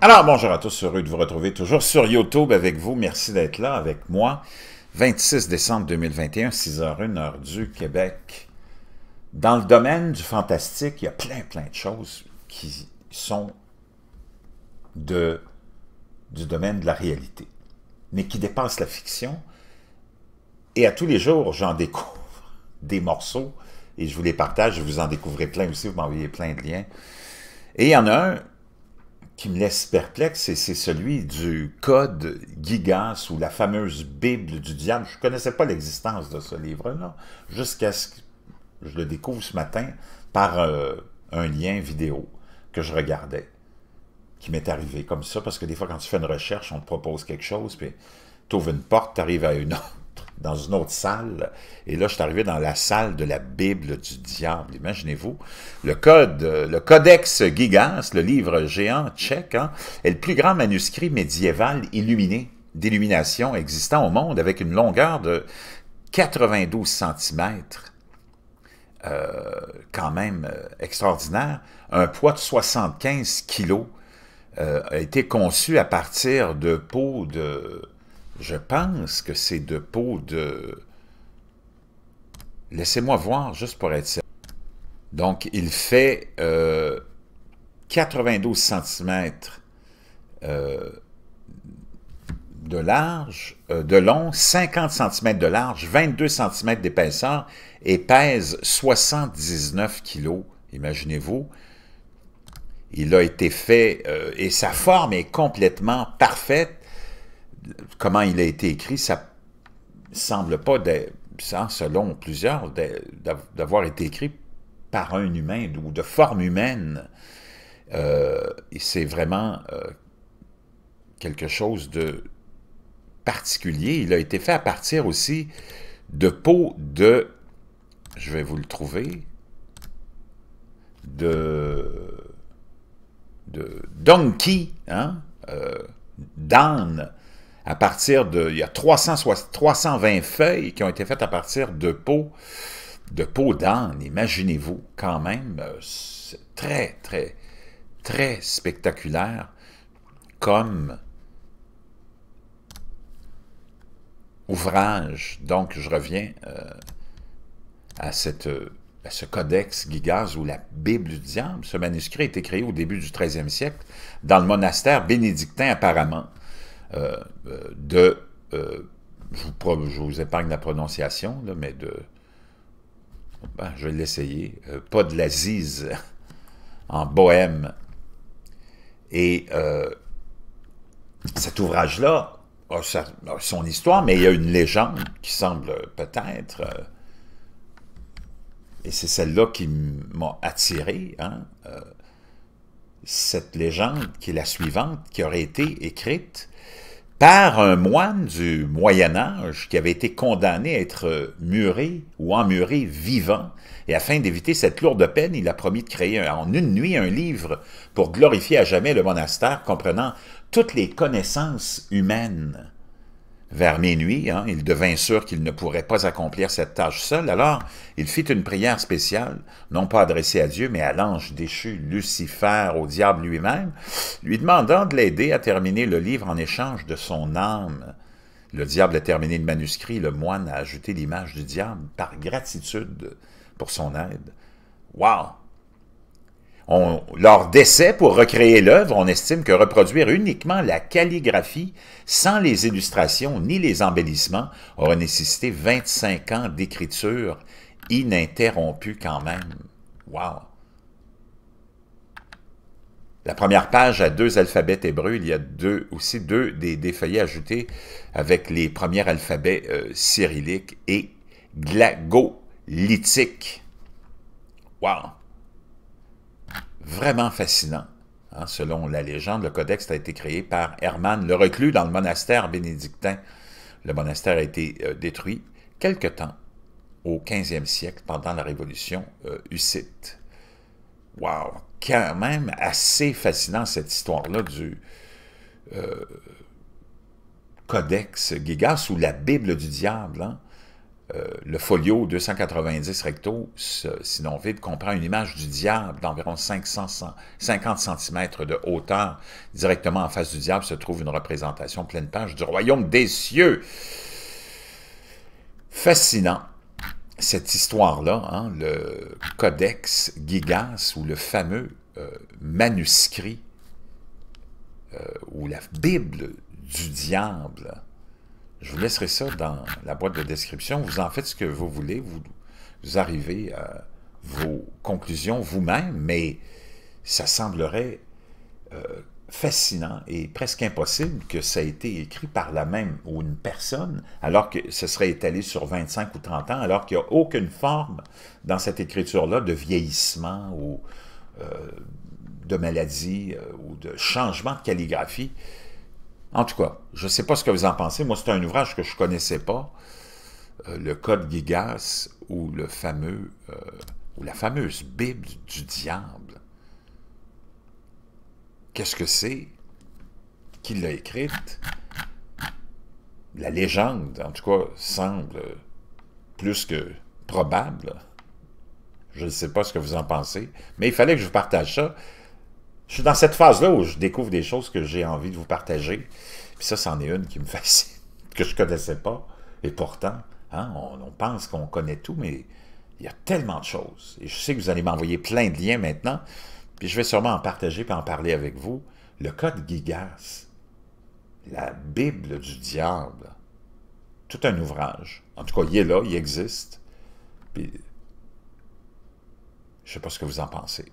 Alors, bonjour à tous, heureux de vous retrouver toujours sur YouTube avec vous. Merci d'être là avec moi. 26 décembre 2021, 6h01, heure du Québec. Dans le domaine du fantastique, il y a plein, plein de choses qui sont de, du domaine de la réalité, mais qui dépassent la fiction. Et à tous les jours, j'en découvre des morceaux et je vous les partage. Je vous en découvrez plein aussi, vous m'envoyez plein de liens. Et il y en a un qui me laisse perplexe, c'est celui du Code Gigas ou la fameuse Bible du diable. Je ne connaissais pas l'existence de ce livre-là jusqu'à ce que je le découvre ce matin par euh, un lien vidéo que je regardais, qui m'est arrivé comme ça, parce que des fois, quand tu fais une recherche, on te propose quelque chose, puis tu ouvres une porte, tu arrives à une autre dans une autre salle. Et là, je suis arrivé dans la salle de la Bible du diable. Imaginez-vous, le code, le Codex Gigas, le livre géant tchèque, hein, est le plus grand manuscrit médiéval illuminé d'illumination existant au monde avec une longueur de 92 cm. Euh, quand même euh, extraordinaire, un poids de 75 kilos euh, a été conçu à partir de peaux de, je pense que c'est de peau de... Laissez-moi voir, juste pour être certain. Donc, il fait 92 euh, cm euh, de large, euh, de long, 50 cm de large, 22 cm d'épaisseur et pèse 79 kg, imaginez-vous. Il a été fait, et sa forme est complètement parfaite comment il a été écrit, ça semble pas, selon plusieurs, d'avoir été écrit par un humain ou de forme humaine. Euh, c'est vraiment euh, quelque chose de particulier. Il a été fait à partir aussi de peau de, je vais vous le trouver, de, de donkey, hein, euh, d'âne, à partir de... Il y a 320 feuilles qui ont été faites à partir de peaux de peau d'âne, imaginez-vous, quand même, euh, c'est très, très, très spectaculaire comme ouvrage. Donc, je reviens euh, euh, à, ce codex Gigaz ou la Bible du diable. Ce manuscrit a été créé au début du XIIIe siècle dans le monastère bénédictin apparemment euh, euh, de, euh, je vous, épargne la prononciation, là, mais de, ben, je vais l'essayer, pas de l'Aziz en bohème. Et cet ouvrage-là a, son histoire, mais il y a une légende qui semble peut-être... et c'est celle-là qui m'a attiré. Hein, cette légende qui est la suivante, qui aurait été écrite par un moine du Moyen Âge qui avait été condamné à être muré ou emmuré vivant. Et afin d'éviter cette lourde peine, il a promis de créer en une nuit un livre pour glorifier à jamais le monastère comprenant toutes les connaissances humaines. Vers minuit, hein, il devint sûr qu'il ne pourrait pas accomplir cette tâche seul, alors il fit une prière spéciale, non pas adressée à Dieu, mais à l'ange déchu, Lucifer, au diable lui-même, lui demandant de l'aider à terminer le livre en échange de son âme. Le diable a terminé le manuscrit, le moine a ajouté l'image du diable par gratitude pour son aide. waouh! lors d'essais pour recréer l'œuvre, on estime que reproduire uniquement la calligraphie sans les illustrations ni les embellissements aurait nécessité 25 ans d'écriture ininterrompue quand même. Wow! La première page a deux alphabets hébreux. Il y a deux, aussi deux des, feuillets ajoutés avec les premiers alphabets euh, cyrilliques et glagolithiques. Wow! vraiment fascinant. Hein, selon la légende, le codex a été créé par Hermann le Reclus dans le monastère bénédictin. Le monastère a été euh, détruit quelque temps au 15e siècle pendant la révolution euh, hussite. Wow! Quand même assez fascinant cette histoire-là du euh, codex Gigas ou la Bible du diable. Hein. Euh, le folio 290 recto, sinon vide, comprend une image du diable d'environ 50 cm de hauteur. Directement en face du diable se trouve une représentation pleine page du royaume des cieux. Fascinant, cette histoire-là, hein, le Codex Gigas ou le fameux euh, manuscrit euh, ou la Bible du diable je vous laisserai ça dans la boîte de description. Vous en faites ce que vous voulez. Vous, arrivez à vos conclusions vous-même, mais ça semblerait euh, fascinant et presque impossible que ça ait été écrit par la même ou une personne, alors que ce serait étalé sur 25 ou 30 ans, alors qu'il n'y a aucune forme dans cette écriture-là de vieillissement ou euh, de maladie euh, ou de changement de calligraphie. En tout cas, je ne sais pas ce que vous en pensez. Moi, c'est un ouvrage que je ne connaissais pas, euh, le Code Gigas ou le fameux euh, ou la fameuse Bible du diable. Qu'est-ce que c'est Qui l'a écrite La légende, en tout cas, semble plus que probable. Je ne sais pas ce que vous en pensez, mais il fallait que je vous partage ça je suis dans cette phase-là où je découvre des choses que j'ai envie de vous partager. Puis ça, c'en est une qui me fascine, que je ne connaissais pas. Et pourtant, hein, on, pense qu'on connaît tout, mais il y a tellement de choses. Et je sais que vous allez m'envoyer plein de liens maintenant. Puis je vais sûrement en partager et en parler avec vous. Le Code Gigas, la Bible du diable, tout un ouvrage. En tout cas, il est là, il existe. Puis, je ne sais pas ce que vous en pensez.